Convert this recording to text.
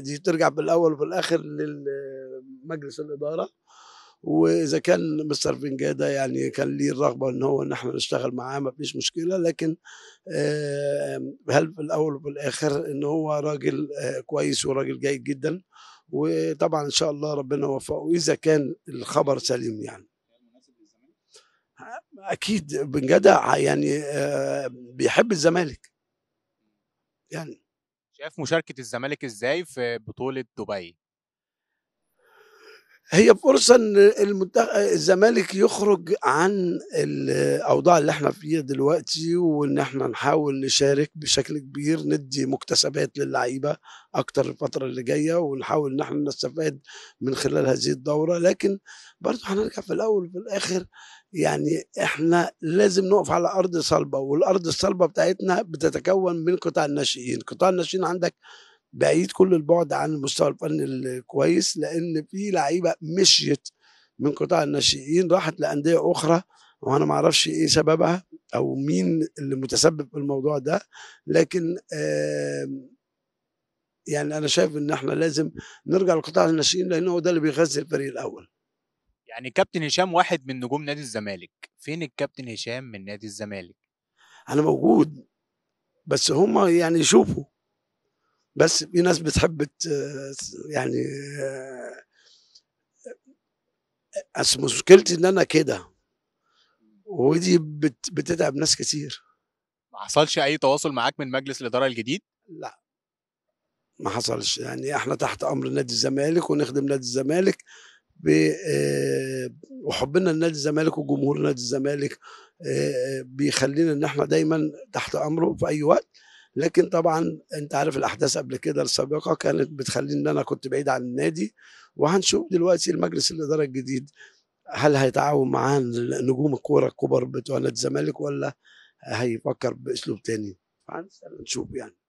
دي ترجع بالاول وفي الاخر لمجلس الاداره واذا كان مستر فنجاده يعني كان ليه الرغبه ان هو ان احنا نشتغل معاه ما فيش مشكله لكن آه، هل في الاول وفي الاخر ان هو راجل آه، كويس وراجل جيد جدا وطبعا ان شاء الله ربنا يوفقه اذا كان الخبر سليم يعني اكيد بنجدع يعني آه، بيحب الزمالك يعني شاف مشاركه الزمالك ازاي في بطوله دبي هي فرصة ان الزمالك يخرج عن الاوضاع اللي احنا فيها دلوقتي وان احنا نحاول نشارك بشكل كبير ندي مكتسبات للعيبة اكتر الفترة اللي جاية ونحاول ان احنا نستفاد من خلال هذه الدورة لكن برضه هنرجع في الاول وفي الاخر يعني احنا لازم نقف على ارض صلبة والارض الصلبة بتاعتنا بتتكون من قطاع الناشئين قطاع الناشئين عندك بعيد كل البعد عن المستوى الفني الكويس لان في لعيبه مشيت من قطاع الناشئين راحت لانديه اخرى وانا ما اعرفش ايه سببها او مين اللي متسبب في الموضوع ده لكن يعني انا شايف ان احنا لازم نرجع لقطاع الناشئين لانه هو ده اللي بيغذي الفريق الاول يعني كابتن هشام واحد من نجوم نادي الزمالك فين الكابتن هشام من نادي الزمالك انا موجود بس هم يعني يشوفوا بس في ناس بتحب يعني بس مشكلتي ان انا كده ودي بت بتتعب ناس كتير ما حصلش اي تواصل معاك من مجلس الاداره الجديد لا ما حصلش يعني احنا تحت امر نادي الزمالك ونخدم نادي الزمالك آه، وحبنا لنادي الزمالك وجمهور نادي الزمالك آه، آه، بيخلينا ان احنا دايما تحت امره في اي وقت لكن طبعا انت عارف الاحداث قبل كده السابقه كانت بتخليني ان انا كنت بعيد عن النادي وهنشوف دلوقتي المجلس الاداره الجديد هل هيتعاون مع نجوم الكوره الكبر بتوع نادي الزمالك ولا هيفكر باسلوب تاني هنشوف يعني